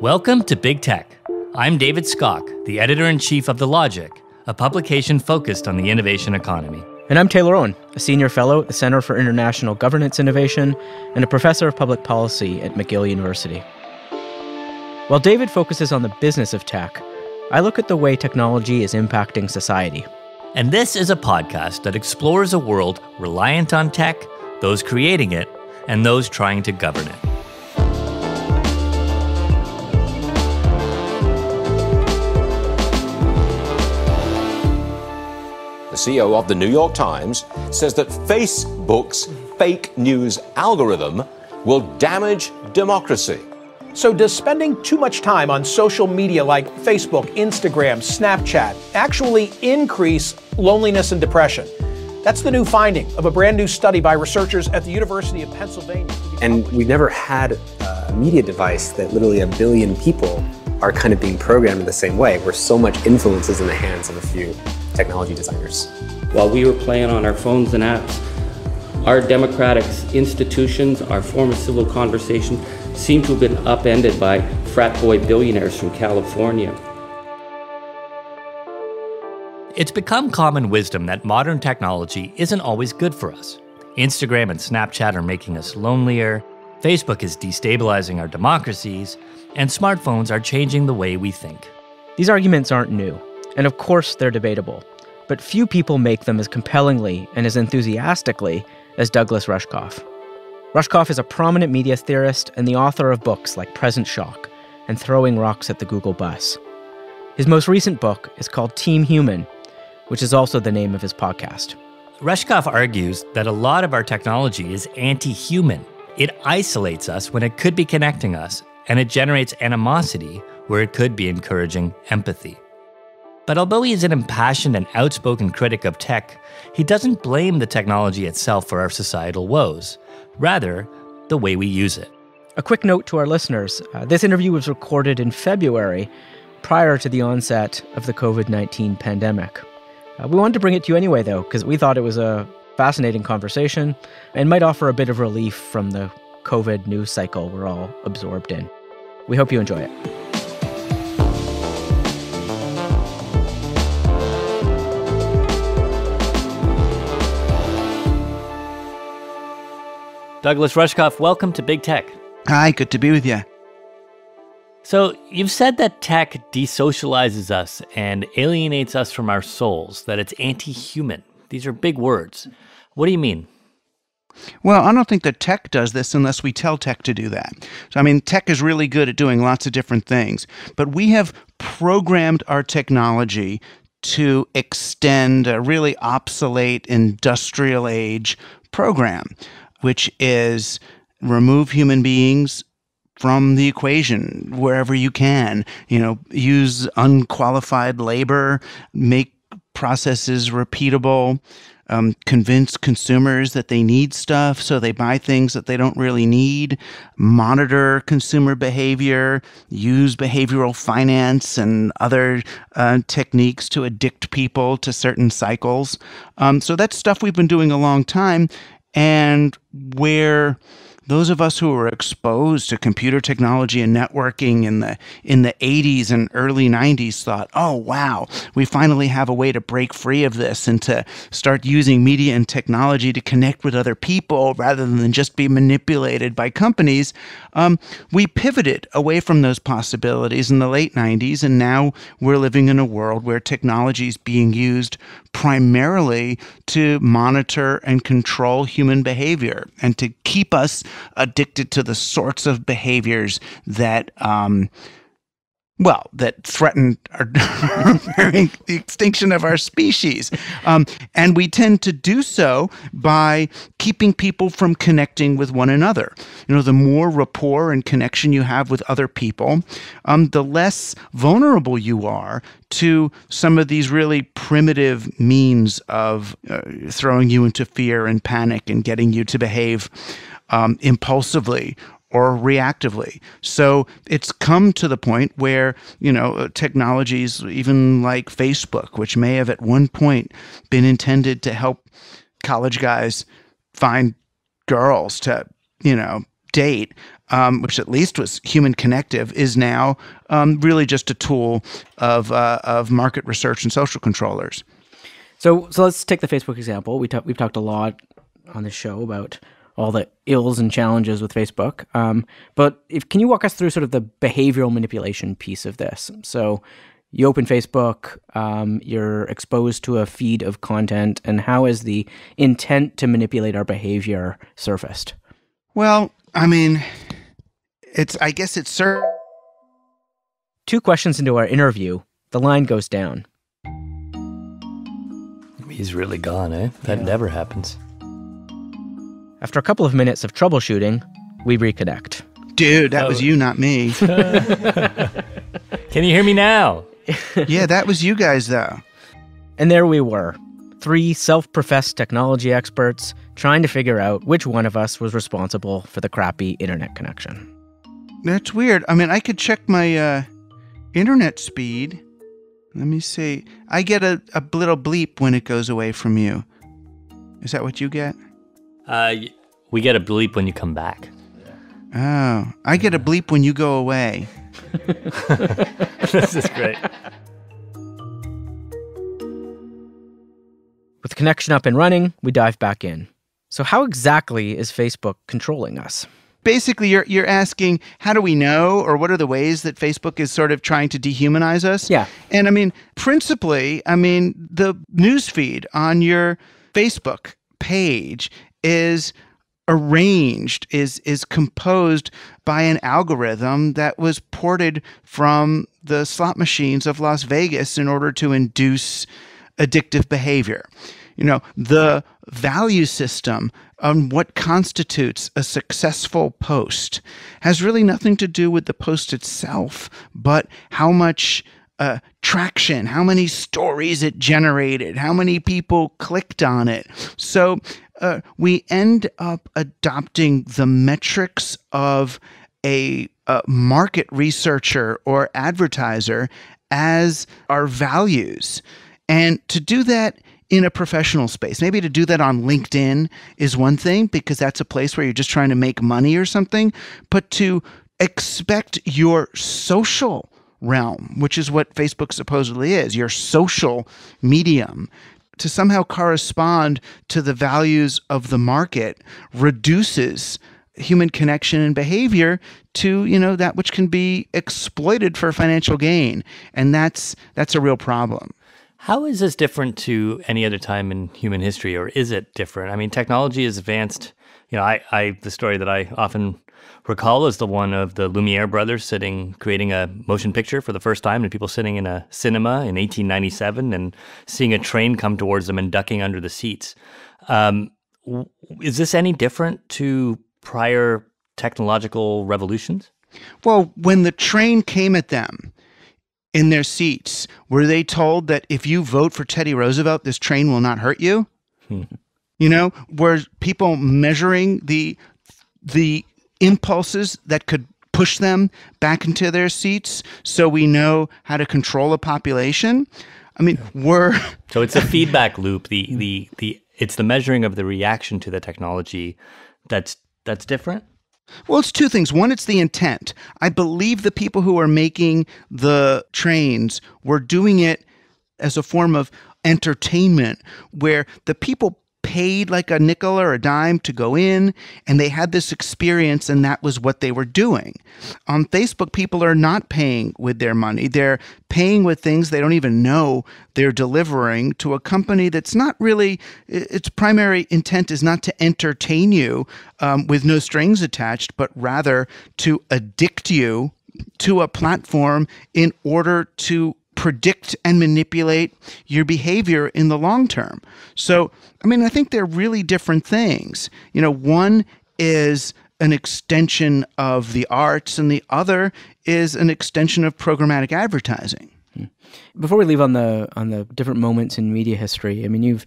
Welcome to Big Tech. I'm David Skock, the editor in chief of The Logic, a publication focused on the innovation economy. And I'm Taylor Owen, a senior fellow at the Center for International Governance Innovation and a professor of public policy at McGill University. While David focuses on the business of tech, I look at the way technology is impacting society. And this is a podcast that explores a world reliant on tech, those creating it, and those trying to govern it. CEO of the New York Times, says that Facebook's fake news algorithm will damage democracy. So, does spending too much time on social media like Facebook, Instagram, Snapchat actually increase loneliness and depression? That's the new finding of a brand new study by researchers at the University of Pennsylvania. And we've never had a media device that literally a billion people are kind of being programmed in the same way, where so much influence is in the hands of a few technology designers. While we were playing on our phones and apps, our democratic institutions, our form of civil conversation, seem to have been upended by frat boy billionaires from California. It's become common wisdom that modern technology isn't always good for us. Instagram and Snapchat are making us lonelier, Facebook is destabilizing our democracies, and smartphones are changing the way we think. These arguments aren't new, and of course they're debatable but few people make them as compellingly and as enthusiastically as Douglas Rushkoff. Rushkoff is a prominent media theorist and the author of books like Present Shock and Throwing Rocks at the Google Bus. His most recent book is called Team Human, which is also the name of his podcast. Rushkoff argues that a lot of our technology is anti human. It isolates us when it could be connecting us, and it generates animosity where it could be encouraging empathy. But although he is an impassioned and outspoken critic of tech, he doesn't blame the technology itself for our societal woes, rather, the way we use it. A quick note to our listeners uh, this interview was recorded in February prior to the onset of the COVID 19 pandemic. Uh, we wanted to bring it to you anyway, though, because we thought it was a fascinating conversation and might offer a bit of relief from the COVID news cycle we're all absorbed in. We hope you enjoy it. Douglas Rushkoff, welcome to Big Tech. Hi, good to be with you. So, you've said that tech desocializes us and alienates us from our souls, that it's anti human. These are big words. What do you mean? Well, I don't think that tech does this unless we tell tech to do that. So, I mean, tech is really good at doing lots of different things, but we have programmed our technology to extend a really obsolete industrial age program which is remove human beings from the equation wherever you can. You know, use unqualified labor, make processes repeatable, um, convince consumers that they need stuff so they buy things that they don't really need, monitor consumer behavior, use behavioral finance and other uh, techniques to addict people to certain cycles. Um, so that's stuff we've been doing a long time and where those of us who were exposed to computer technology and networking in the in the 80s and early 90s thought, "Oh wow, we finally have a way to break free of this and to start using media and technology to connect with other people rather than just be manipulated by companies." Um, we pivoted away from those possibilities in the late 90s, and now we're living in a world where technology is being used primarily to monitor and control human behavior and to keep us addicted to the sorts of behaviors that. Um, well, that threaten our, the extinction of our species. Um, and we tend to do so by keeping people from connecting with one another. You know, the more rapport and connection you have with other people, um, the less vulnerable you are to some of these really primitive means of uh, throwing you into fear and panic and getting you to behave um, impulsively or reactively. So it's come to the point where, you know, uh, technologies even like Facebook, which may have at one point been intended to help college guys find girls to, you know, date, um, which at least was human connective, is now um, really just a tool of, uh, of market research and social controllers. So, so let's take the Facebook example. We ta- we've talked a lot on the show about all the ills and challenges with Facebook. Um, but if can you walk us through sort of the behavioral manipulation piece of this? So you open Facebook, um, you're exposed to a feed of content, and how is the intent to manipulate our behavior surfaced? Well, I mean, it's I guess it's sur- two questions into our interview, the line goes down. He's really gone, eh? That yeah. never happens. After a couple of minutes of troubleshooting, we reconnect. Dude, that oh. was you, not me. Can you hear me now? yeah, that was you guys, though. And there we were three self professed technology experts trying to figure out which one of us was responsible for the crappy internet connection. That's weird. I mean, I could check my uh, internet speed. Let me see. I get a, a little bleep when it goes away from you. Is that what you get? Uh, we get a bleep when you come back. Oh, I get a bleep when you go away. this is great. With connection up and running, we dive back in. So, how exactly is Facebook controlling us? Basically, you're, you're asking, how do we know, or what are the ways that Facebook is sort of trying to dehumanize us? Yeah. And I mean, principally, I mean, the newsfeed on your Facebook page is arranged is is composed by an algorithm that was ported from the slot machines of Las Vegas in order to induce addictive behavior. You know, the value system on what constitutes a successful post has really nothing to do with the post itself, but how much uh, traction, how many stories it generated, how many people clicked on it. So uh, we end up adopting the metrics of a, a uh, market researcher or advertiser as our values. And to do that, in a professional space. Maybe to do that on LinkedIn is one thing because that's a place where you're just trying to make money or something, but to expect your social realm, which is what Facebook supposedly is, your social medium, to somehow correspond to the values of the market reduces human connection and behavior to you know that which can be exploited for financial gain and that's that's a real problem how is this different to any other time in human history or is it different i mean technology is advanced you know i, I the story that i often Recall is the one of the Lumiere brothers sitting, creating a motion picture for the first time, and people sitting in a cinema in 1897 and seeing a train come towards them and ducking under the seats. Um, is this any different to prior technological revolutions? Well, when the train came at them, in their seats, were they told that if you vote for Teddy Roosevelt, this train will not hurt you? Hmm. You know, were people measuring the the impulses that could push them back into their seats so we know how to control a population. I mean, we're so it's a feedback loop. The the the it's the measuring of the reaction to the technology that's that's different. Well, it's two things. One, it's the intent. I believe the people who are making the trains were doing it as a form of entertainment where the people paid like a nickel or a dime to go in and they had this experience and that was what they were doing. On Facebook, people are not paying with their money. They're paying with things they don't even know they're delivering to a company that's not really, its primary intent is not to entertain you um, with no strings attached, but rather to addict you to a platform in order to predict and manipulate your behavior in the long term. So, I mean, I think they're really different things. You know, one is an extension of the arts, and the other is an extension of programmatic advertising. Hmm. Before we leave on the on the different moments in media history, I mean, you've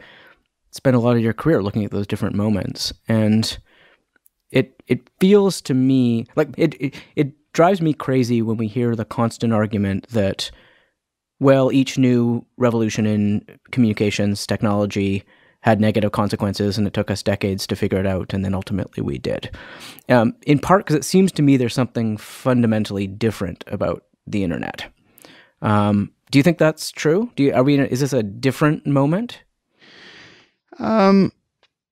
spent a lot of your career looking at those different moments, and it it feels to me like it, it, it drives me crazy when we hear the constant argument that well, each new revolution in communications technology had negative consequences, and it took us decades to figure it out, and then ultimately we did. Um, in part because it seems to me there's something fundamentally different about the internet. Um, do you think that's true? Do you, are we? is this a different moment? Um,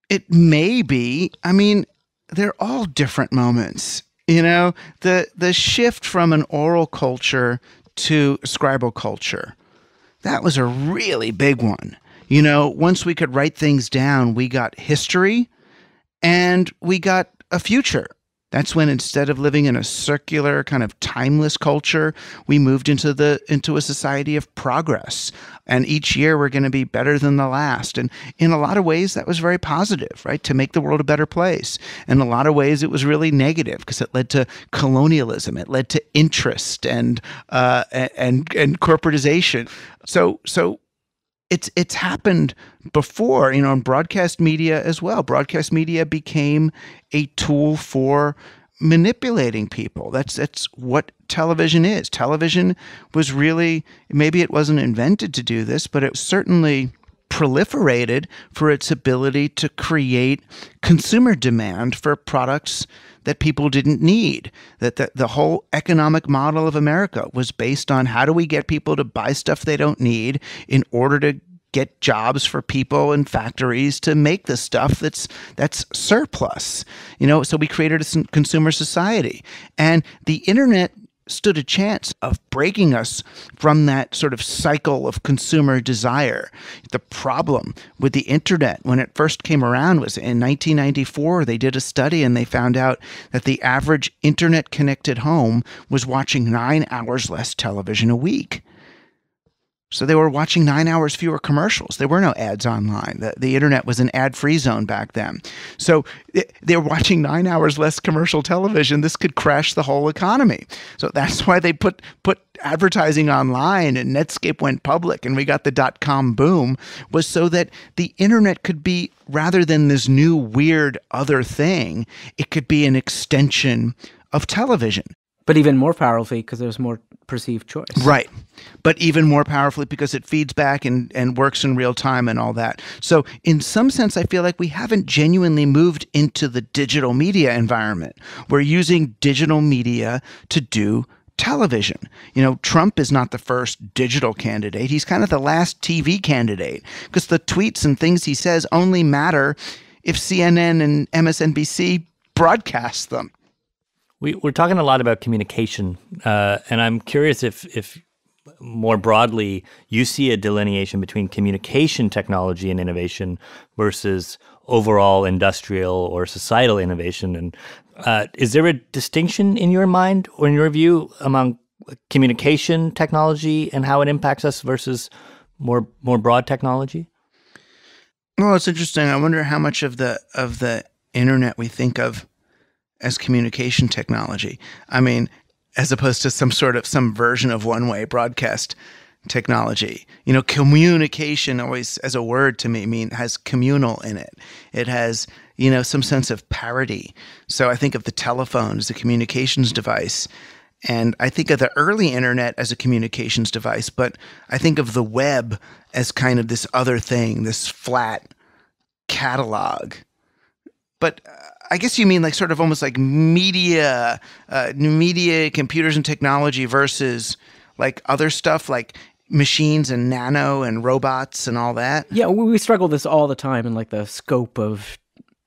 it may be. I mean, they're all different moments. You know, the the shift from an oral culture to scribal culture. That was a really big one. You know, once we could write things down, we got history and we got a future that's when instead of living in a circular kind of timeless culture, we moved into the into a society of progress. And each year we're going to be better than the last. And in a lot of ways that was very positive, right? To make the world a better place. In a lot of ways it was really negative because it led to colonialism, it led to interest and uh, and and corporatization. So so it's it's happened before, you know, in broadcast media as well. Broadcast media became a tool for manipulating people. That's that's what television is. Television was really maybe it wasn't invented to do this, but it certainly proliferated for its ability to create consumer demand for products that people didn't need. That the, the, whole economic model of America was based on how do we get people to buy stuff they don't need in order to get jobs for people and factories to make the stuff that's that's surplus you know so we created a consumer society and the internet stood a chance of breaking us from that sort of cycle of consumer desire. The problem with the internet when it first came around was in 1994, they did a study and they found out that the average internet connected home was watching nine hours less television a week. So they were watching nine hours fewer commercials. There were no ads online. The, the internet was an ad free zone back then. So eh, they were watching nine hours less commercial television. This could crash the whole economy. So that's why they put, put advertising online and Netscape went public and we got the dot com boom, was so that the internet could be, rather than this new weird other thing, it could be an extension of television. But even more powerfully, because there was more perceived choice. Right. But even more powerfully because it feeds back and, and works in real time and all that. So, in some sense, I feel like we haven't genuinely moved into the digital media environment. We're using digital media to do television. You know, Trump is not the first digital candidate, he's kind of the last TV candidate because the tweets and things he says only matter if CNN and MSNBC broadcast them. We, are talking a lot about communication, uh, and I'm curious if, if more broadly you see a delineation between communication technology and innovation versus overall industrial or societal innovation. And uh, is there a distinction in your mind or in your view among communication technology and how it impacts us versus more more broad technology? Well, it's interesting. I wonder how much of the of the internet we think of as communication technology. I mean, as opposed to some sort of some version of one way broadcast technology. You know, communication always as a word to me mean has communal in it. It has, you know, some sense of parity. So I think of the telephone as a communications device. And I think of the early internet as a communications device, but I think of the web as kind of this other thing, this flat catalog. But uh, I guess you mean like sort of almost like media, uh, media, computers and technology versus like other stuff like machines and nano and robots and all that. Yeah, we struggle this all the time in like the scope of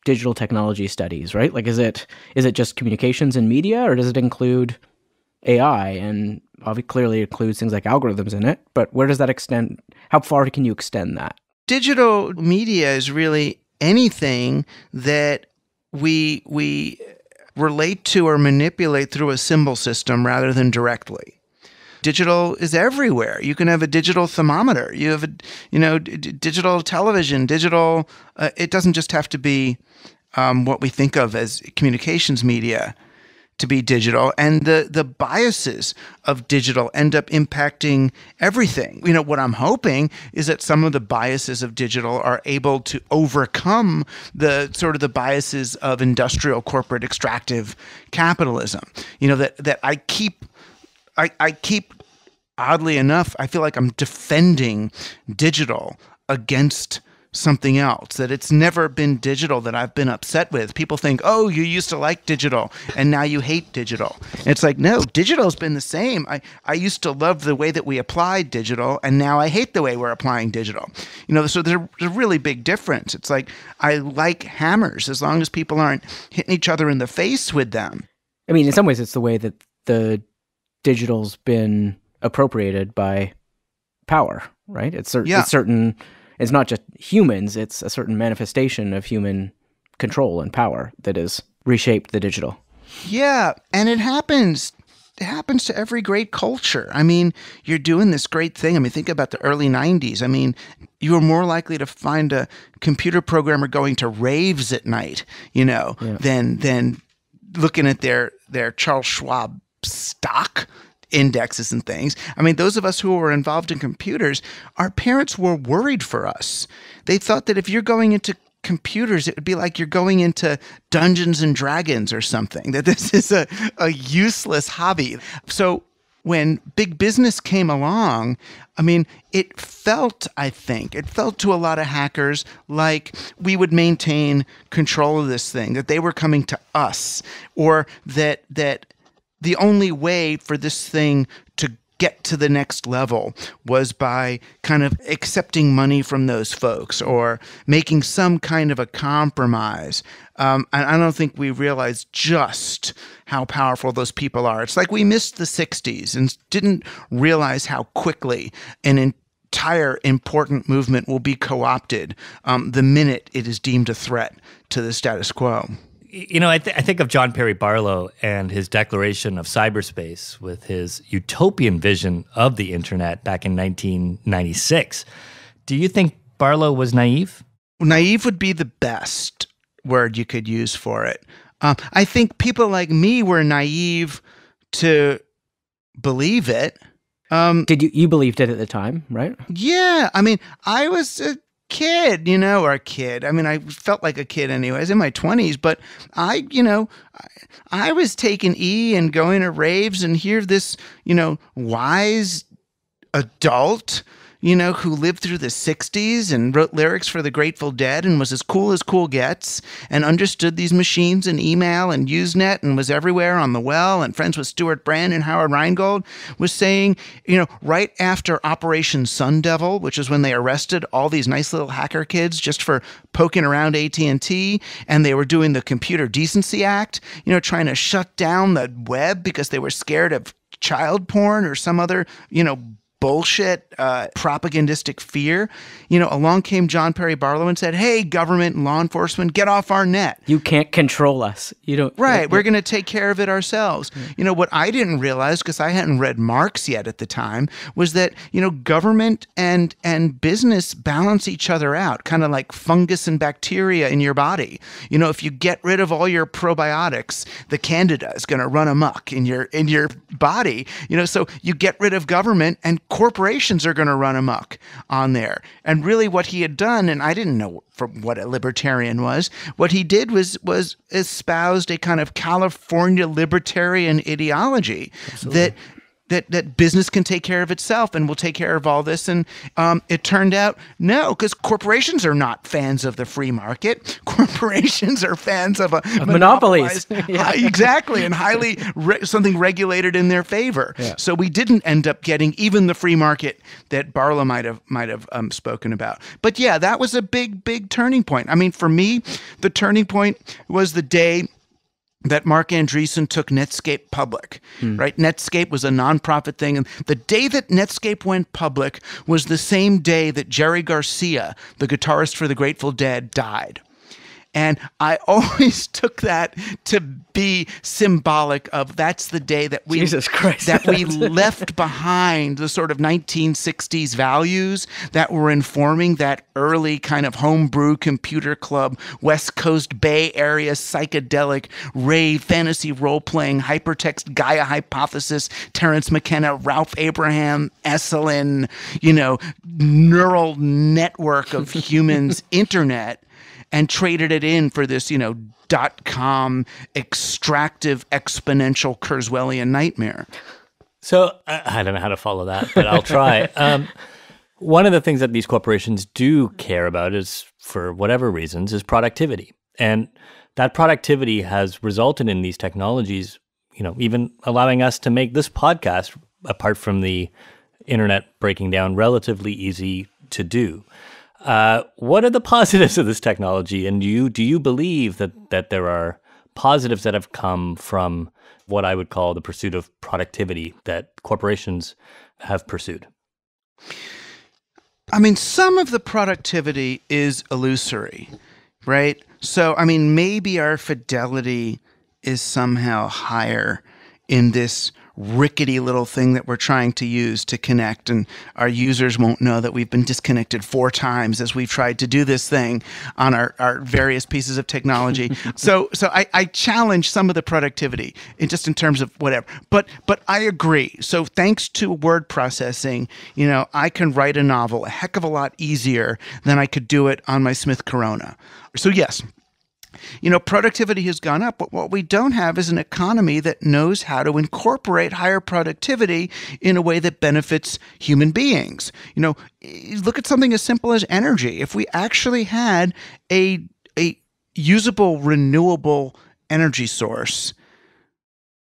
digital technology studies, right? Like, is it is it just communications and media, or does it include AI? And obviously, clearly includes things like algorithms in it. But where does that extend? How far can you extend that? Digital media is really anything that we we relate to or manipulate through a symbol system rather than directly. Digital is everywhere. You can have a digital thermometer. You have a you know d- digital television, digital. Uh, it doesn't just have to be um, what we think of as communications media to be digital and the the biases of digital end up impacting everything you know what i'm hoping is that some of the biases of digital are able to overcome the sort of the biases of industrial corporate extractive capitalism you know that that i keep i, I keep oddly enough i feel like i'm defending digital against something else, that it's never been digital that I've been upset with. People think, oh, you used to like digital and now you hate digital. And it's like, no, digital's been the same. I, I used to love the way that we applied digital and now I hate the way we're applying digital. You know, so there's a really big difference. It's like, I like hammers as long as people aren't hitting each other in the face with them. I mean, in some ways, it's the way that the digital's been appropriated by power, right? It's, cer- yeah. it's certain it's not just humans, it's a certain manifestation of human control and power that has reshaped the digital. Yeah, and it happens it happens to every great culture. I mean, you're doing this great thing. I mean, think about the early 90s. I mean, you were more likely to find a computer programmer going to raves at night, you know, yeah. than than looking at their their Charles Schwab stock indexes and things. I mean, those of us who were involved in computers, our parents were worried for us. They thought that if you're going into computers, it would be like you're going into Dungeons and Dragons or something, that this is a, a useless hobby. So when big business came along, I mean, it felt, I think, it felt to a lot of hackers like we would maintain control of this thing, that they were coming to us, or that that the only way for this thing to get to the next level was by kind of accepting money from those folks or making some kind of a compromise. Um, and I don't think we realize just how powerful those people are. It's like we missed the 60s and didn't realize how quickly an entire important movement will be co opted um, the minute it is deemed a threat to the status quo you know, I, th I, think of John Perry Barlow and his declaration of cyberspace with his utopian vision of the internet back in 1996. Do you think Barlow was naive? Naive would be the best word you could use for it. Um, I think people like me were naive to believe it. Um, Did you you believed it at the time, right? Yeah, I mean, I was a kid, you know, or a kid. I mean, I felt like a kid anyway. I was in my 20s, but I, you know, I, I was taking E and going to raves and hear this, you know, wise adult you know, who lived through the 60s and wrote lyrics for the Grateful Dead and was as cool as cool gets and understood these machines and email and Usenet and was everywhere on the well and friends with Stuart Brand and Howard Rheingold was saying, you know, right after Operation Sun Devil, which is when they arrested all these nice little hacker kids just for poking around AT&T and they were doing the Computer Decency Act, you know, trying to shut down the web because they were scared of child porn or some other, you know, bullshit, uh, propagandistic fear. You know, along came John Perry Barlow and said, "Hey, government and law enforcement, get off our net. You can't control us. You don't. Right. we're going to take care of it ourselves." Mm-hmm. You know what I didn't realize because I hadn't read Marx yet at the time was that you know government and and business balance each other out, kind of like fungus and bacteria in your body. You know, if you get rid of all your probiotics, the candida is going to run amok in your in your body. You know, so you get rid of government and corporations are going to run amok on there. And really, what he had done, and I didn't know from what a libertarian was, what he did was was espoused a kind of California libertarian ideology Absolutely. that that that business can take care of itself and will take care of all this. And um, it turned out no, because corporations are not fans of the free market. Corporations are fans of a, monopolies, yeah. high, exactly, and highly re something regulated in their favor. Yeah. So we didn't end up getting even the free market that Barlow might have might have um, spoken about. But yeah, that was a big big turning point. I mean, for me, the turning point was the day that Mark Andreessen took Netscape public, mm. right? Netscape was a nonprofit thing. And the day that Netscape went public was the same day that Jerry Garcia, the guitarist for the Grateful Dead, died. And I always took that to be symbolic of that's the day that we Jesus Christ that we left behind the sort of 1960s values that were informing that early kind of homebrew computer club West Coast Bay Area psychedelic rave fantasy role playing hypertext Gaia hypothesis Terrence McKenna Ralph Abraham Esselin you know neural network of humans internet and traded it in for this, you know, dot com extractive exponential Kurzweilian nightmare. So I, I don't know how to follow that, but I'll try. um, one of the things that these corporations do care about is, for whatever reasons, is productivity. And that productivity has resulted in these technologies, you know, even allowing us to make this podcast, apart from the internet breaking down, relatively easy to do. Uh, what are the positives of this technology? And do you do you believe that that there are positives that have come from what I would call the pursuit of productivity that corporations have pursued? I mean, some of the productivity is illusory, right? So, I mean, maybe our fidelity is somehow higher in this rickety little thing that we're trying to use to connect. And our users won't know that we've been disconnected four times as we've tried to do this thing on our, our various pieces of technology. so so I, I challenge some of the productivity in just in terms of whatever. But but I agree. So thanks to word processing, you know, I can write a novel a heck of a lot easier than I could do it on my Smith Corona. So yes, you know, productivity has gone up, but what we don't have is an economy that knows how to incorporate higher productivity in a way that benefits human beings. You know, eh, look at something as simple as energy. If we actually had a a usable renewable energy source,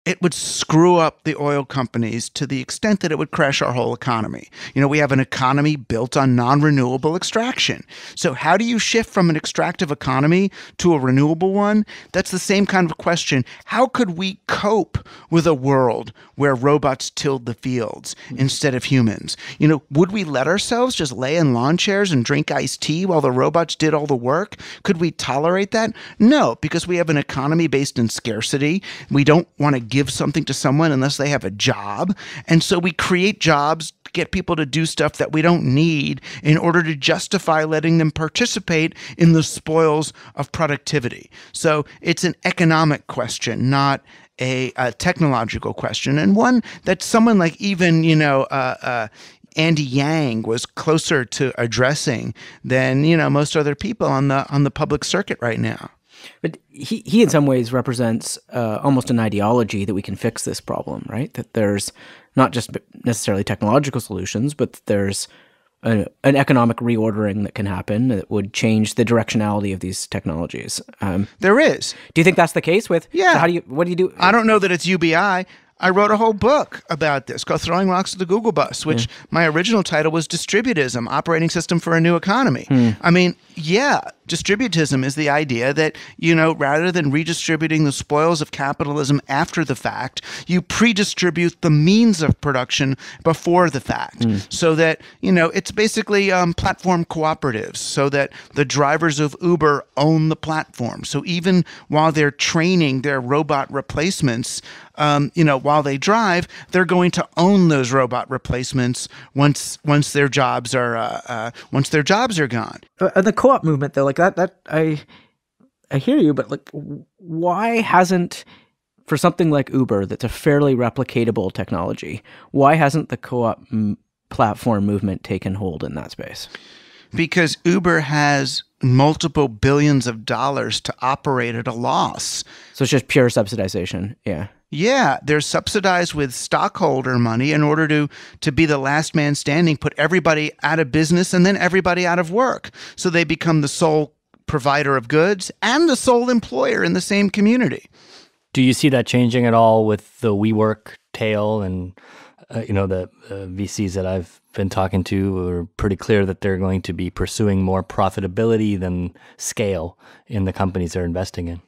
it would screw up the oil companies to the extent that it would crash our whole economy. You know, we have an economy built on non renewable extraction. So, how do you shift from an extractive economy to a renewable one? That's the same kind of question. How could we cope with a world where robots tilled the fields hmm. instead of humans? You know, would we let ourselves just lay in lawn chairs and drink iced tea while the robots did all the work? Could we tolerate that? No, because we have an economy based in scarcity. We don't want to give something to someone unless they have a job. And so we create jobs, get people to do stuff that we don't need in order to justify letting them participate in the spoils of productivity. So it's an economic question, not a, a technological question, and one that someone like even, you know, uh, uh, Andy Yang was closer to addressing than you know most other people on the on the public circuit right now. But he, he in some ways represents uh, almost an ideology that we can fix this problem, right? That there's not just necessarily technological solutions, but there's a, an economic reordering that can happen that would change the directionality of these technologies. Um, there is. Do you think that's the case with? Yeah. So how do you? What do you do? I don't know that it's UBI. I wrote a whole book about this called Throwing Rocks at the Google Bus, which my original title was Distributism Operating System for a New Economy. Mm. I mean, yeah, distributism is the idea that, you know, rather than redistributing the spoils of capitalism after the fact, you predistribute the means of production before the fact. Mm. So that, you know, it's basically um, platform cooperatives, so that the drivers of Uber own the platform. So even while they're training their robot replacements, um, you know, while they drive, they're going to own those robot replacements once once their jobs are uh, uh, once their jobs are gone and the co-op movement though, like that that I I hear you, but like why hasn't for something like Uber that's a fairly replicatable technology, why hasn't the co-op platform movement taken hold in that space? because Uber has multiple billions of dollars to operate at a loss. So it's just pure subsidization. Yeah. Yeah, they're subsidized with stockholder money in order to to be the last man standing, put everybody out of business and then everybody out of work. So they become the sole provider of goods and the sole employer in the same community. Do you see that changing at all with the WeWork tale and uh, you know, the uh, VCs that I've been talking to are pretty clear that they're going to be pursuing more profitability than scale in the companies they're investing in.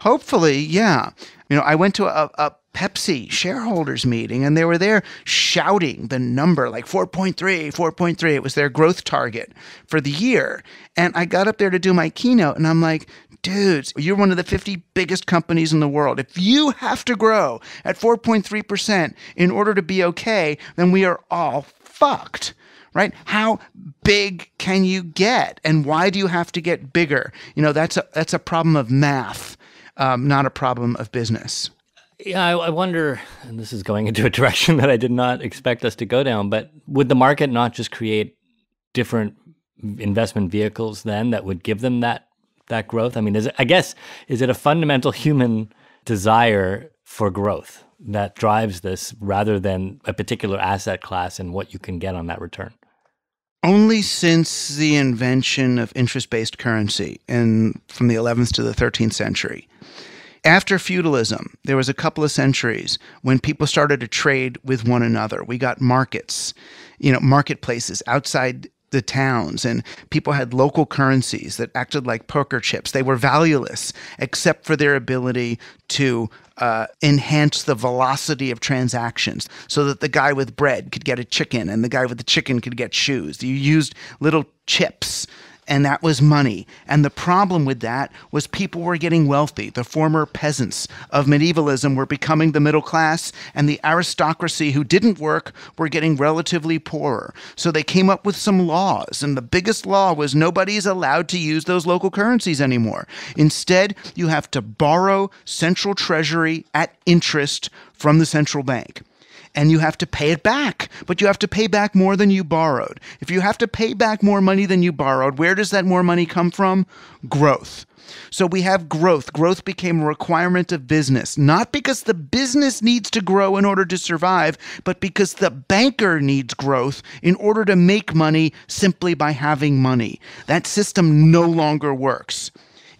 Hopefully, yeah. You know, I went to a, a Pepsi shareholders meeting and they were there shouting the number like 4.3, 4.3. It was their growth target for the year. And I got up there to do my keynote and I'm like, dudes, you're one of the 50 biggest companies in the world. If you have to grow at 4.3% in order to be okay, then we are all fucked right? How big can you get, and why do you have to get bigger? You know, that's a that's a problem of math, um, not a problem of business. Yeah, I, I wonder, and this is going into a direction that I did not expect us to go down, but would the market not just create different investment vehicles then that would give them that that growth? I mean, is it, I guess is it a fundamental human desire for growth that drives this rather than a particular asset class and what you can get on that return? Only since the invention of interest-based currency in from the 11th to the 13th century after feudalism, there was a couple of centuries when people started to trade with one another. We got markets, you know, marketplaces outside the towns, and people had local currencies that acted like poker chips. They were valueless except for their ability to uh, enhance the velocity of transactions so that the guy with bread could get a chicken and the guy with the chicken could get shoes. You used little chips and that was money. And the problem with that was people were getting wealthy. The former peasants of medievalism were becoming the middle class, and the aristocracy who didn't work were getting relatively poorer. So they came up with some laws, and the biggest law was nobody's allowed to use those local currencies anymore. Instead, you have to borrow central treasury at interest from the central bank and you have to pay it back. But you have to pay back more than you borrowed. If you have to pay back more money than you borrowed, where does that more money come from? Growth. So we have growth. Growth became a requirement of business, not because the business needs to grow in order to survive, but because the banker needs growth in order to make money simply by having money. That system no longer works.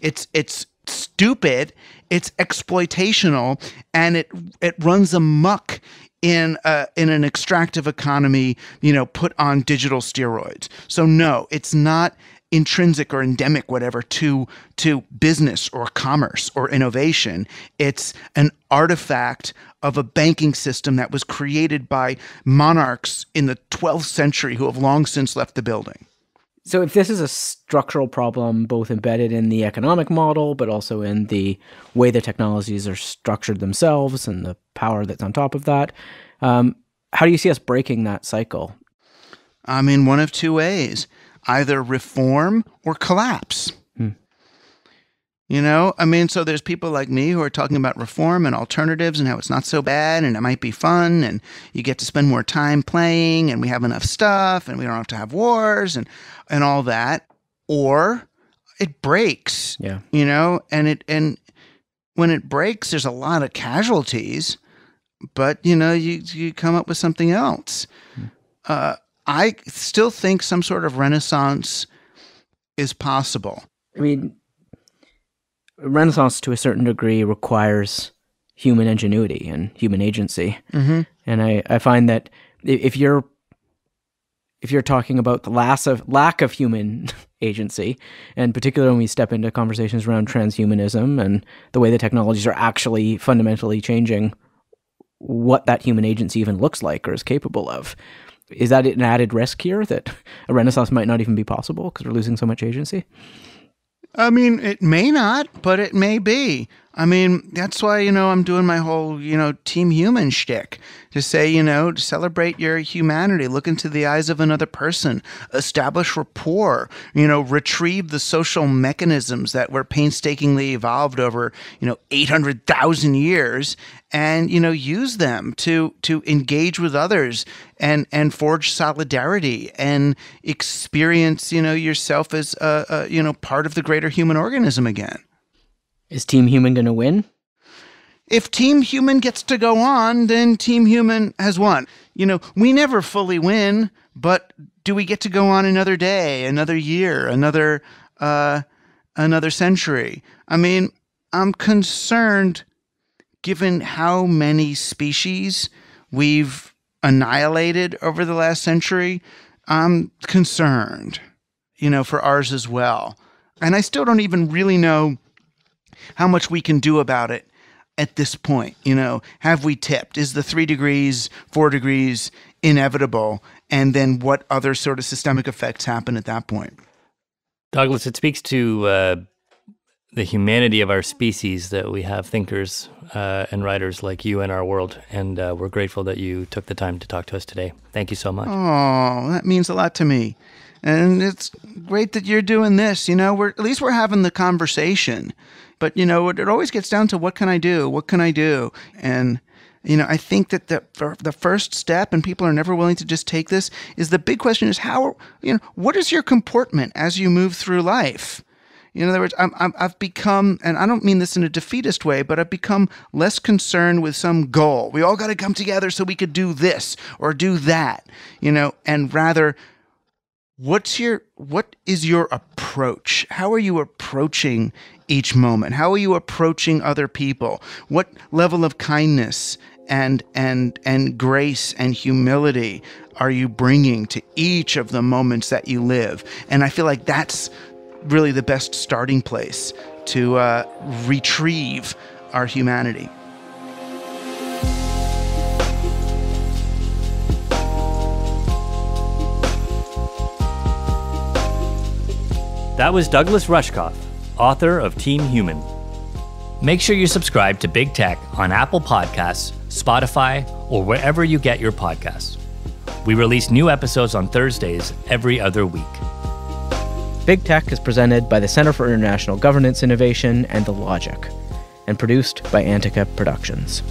It's it's stupid, it's exploitational, and it it runs amuck in a, in an extractive economy, you know, put on digital steroids. So no, it's not intrinsic or endemic whatever to to business or commerce or innovation it's an artifact of a banking system that was created by monarchs in the 12th century who have long since left the building so if this is a structural problem both embedded in the economic model but also in the way the technologies are structured themselves and the power that's on top of that. Um, how do you see us breaking that cycle? I mean, one of two ways either reform or collapse. Hmm. You know, I mean, so there's people like me who are talking about reform and alternatives and how it's not so bad and it might be fun and you get to spend more time playing and we have enough stuff and we don't have to have wars and and all that. Or it breaks. Yeah. You know, and it and when it breaks, there's a lot of casualties but you know, you you come up with something else. Hmm. Uh, I still think some sort of renaissance is possible. I mean, renaissance to a certain degree requires human ingenuity and human agency, mm-hmm. and I, I find that if you're if you're talking about the lack of lack of human agency, and particularly when we step into conversations around transhumanism and the way the technologies are actually fundamentally changing what that human agency even looks like or is capable of. Is that an added risk here that a renaissance might not even be possible because we're losing so much agency? I mean, it may not, but it may be. I mean, that's why, you know, I'm doing my whole, you know, team human shtick to say, you know, to celebrate your humanity, look into the eyes of another person, establish rapport, you know, retrieve the social mechanisms that were painstakingly evolved over, you know, 800,000 years and, you know, use them to to engage with others and and forge solidarity and experience, you know, yourself as a, a you know, part of the greater human organism again. Is Team Human going to win? If Team Human gets to go on, then Team Human has won. You know, we never fully win, but do we get to go on another day, another year, another uh, another century? I mean, I'm concerned given how many species we've annihilated over the last century. I'm concerned, you know, for ours as well. And I still don't even really know how much we can do about it at this point. You know, have we tipped? Is the three degrees, four degrees inevitable? And then what other sort of systemic effects happen at that point? Douglas, it speaks to uh, the humanity of our species that we have thinkers uh, and writers like you in our world. And uh, we're grateful that you took the time to talk to us today. Thank you so much. Oh, that means a lot to me. And it's great that you're doing this. You know, we're at least we're having the conversation. But you know, it, it always gets down to what can I do? What can I do? And you know, I think that the the first step, and people are never willing to just take this, is the big question is how you know what is your comportment as you move through life. In other words, I'm, i have become, and I don't mean this in a defeatist way, but I've become less concerned with some goal. We all got to come together so we could do this or do that, you know, and rather what's your what is your approach how are you approaching each moment how are you approaching other people what level of kindness and and and grace and humility are you bringing to each of the moments that you live and i feel like that's really the best starting place to uh, retrieve our humanity That was Douglas Rushkoff, author of Team Human. Make sure you subscribe to Big Tech on Apple Podcasts, Spotify, or wherever you get your podcasts. We release new episodes on Thursdays every other week. Big Tech is presented by the Center for International Governance Innovation and The Logic, and produced by Antica Productions.